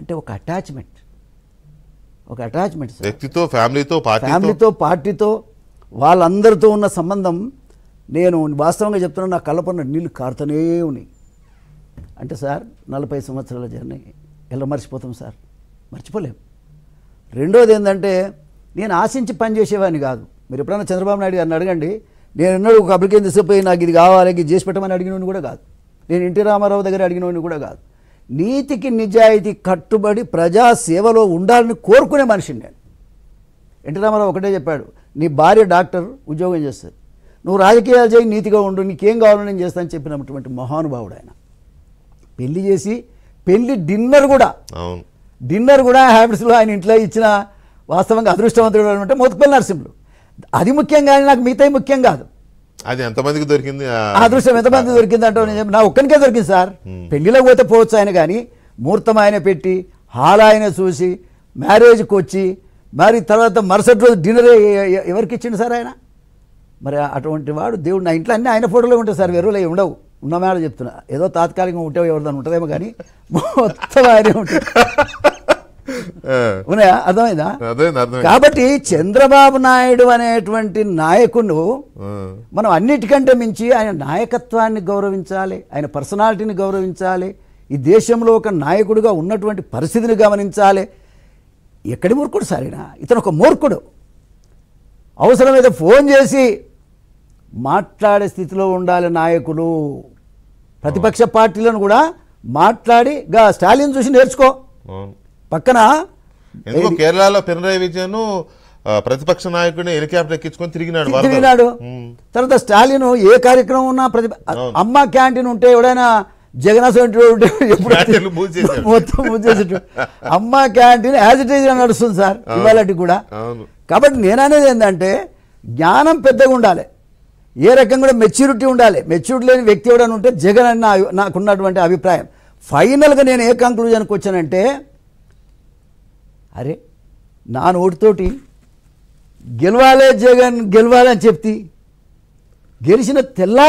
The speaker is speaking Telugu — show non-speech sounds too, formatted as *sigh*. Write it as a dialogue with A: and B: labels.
A: అంటే ఒక అటాచ్మెంట్ ఒక అటాచ్మెంట్ వ్యక్తితో ఫ్యామిలీతో ఫ్యామిలీతో పార్టీతో వాళ్ళందరితో ఉన్న సంబంధం నేను వాస్తవంగా చెప్తున్నా నా కళ్ళపన్న నీళ్ళు కారుతూనే ఉన్నాయి అంటే సార్ నలభై సంవత్సరాల జర్నీ ఎలా మర్చిపోతాం సార్ మర్చిపోలేం రెండోది ఏంటంటే నేను ఆశించి పనిచేసేవాడిని కాదు మీరు ఎప్పుడైనా చంద్రబాబు నాయుడు గారిని అడగండి నేను ఎన్నడూ ఒక అప్లికేషన్ తీసుకుపోయి నాకు ఇది కావాలి ఇది చేసి పెట్టమని అడిగినోని కూడా కాదు నేను ఎన్టీ రామారావు దగ్గర అడిగినోని కూడా కాదు నీతికి నిజాయితీ కట్టుబడి ప్రజా సేవలో ఉండాలని కోరుకునే మనిషిని నేను ఎంటి రామారావు ఒకటే చెప్పాడు నీ భార్య డాక్టర్ ఉద్యోగం చేస్తుంది నువ్వు రాజకీయాలు చేయి నీతిగా ఉండు నీకేం కావాలో నేను చేస్తానని చెప్పినటువంటి మహానుభావుడు ఆయన పెళ్లి చేసి పెళ్లి డిన్నర్ కూడా డిన్నర్ కూడా హ్యాబిట్స్లో ఆయన ఇంట్లో ఇచ్చిన వాస్తవంగా అదృష్టవంతుడు అంటే మోతపల్లి నరసింహుడు అది ముఖ్యం కానీ నాకు మిగతా ముఖ్యం కాదు అది ఎంతమందికి దొరికింది అదృష్టం ఎంతమంది దొరికింది అంటే నా ఒక్కనికే దొరికింది సార్ పెళ్లిలో పోతే పోవచ్చు ఆయన కానీ ముహూర్తం ఆయన పెట్టి హాల్ ఆయన చూసి మ్యారేజ్కి వచ్చి మరి తర్వాత మరుసటి రోజు డిన్నర్ ఎవరికి ఇచ్చిండు సార్ ఆయన మరి అటువంటి వాడు దేవుడు నా ఇంట్లో అన్నీ ఆయన ఫోటోలో ఉంటాయి సార్ వేరులే ఉండవు ఉన్నామే చెప్తున్నా ఏదో తాత్కాలికంగా ఉంటే ఎవరిదని ఉంటుందేమో కానీ మొత్తం ఆయనే ఉంటుంది ఉన్నాయా అర్థమైందా కాబట్టి చంద్రబాబు నాయుడు అనేటువంటి నాయకుడు మనం అన్నిటికంటే మించి ఆయన నాయకత్వాన్ని గౌరవించాలి ఆయన పర్సనాలిటీని గౌరవించాలి ఈ దేశంలో ఒక నాయకుడిగా ఉన్నటువంటి పరిస్థితిని గమనించాలి ఎక్కడి మూర్ఖుడు సరేనా ఇతను ఒక మూర్ఖుడు అవసరం అయితే ఫోన్ చేసి మాట్లాడే స్థితిలో ఉండాలి నాయకులు ప్రతిపక్ష పార్టీలను కూడా మాట్లాడి గా స్టాలిన్ చూసి నేర్చుకో పక్కన ఎందుకు కేరళలో పినరాయి విజయన్ ప్రతిపక్ష నాయకుడిని హెలికాప్టర్ ఎక్కించుకొని తిరిగినాడు తిరిగినాడు తర్వాత స్టాలిన్ ఏ కార్యక్రమం ఉన్నా ప్రతి అమ్మ క్యాంటీన్ ఉంటే ఎవడైనా జగన్ ఎప్పుడు *laughs* మొత్తం Amma canteen as it is నడుస్తుంది సార్ ఇవాళటి కూడా కాబట్టి నేననేది ఏంటంటే జ్ఞానం పెద్దగా ఉండాలి ఏ రకంగా కూడా మెచ్యూరిటీ ఉండాలి మెచ్యూరిటీ లేని వ్యక్తి ఎవడైనా ఉంటే జగన్ అని నాకున్నటువంటి అభిప్రాయం ఫైనల్గా నేను ఏ కంక్లూజన్కి వచ్చానంటే అరే నా నోటితోటి గెలవాలే జగన్ గెలవాలని చెప్తే గెలిచిన తెల్లారి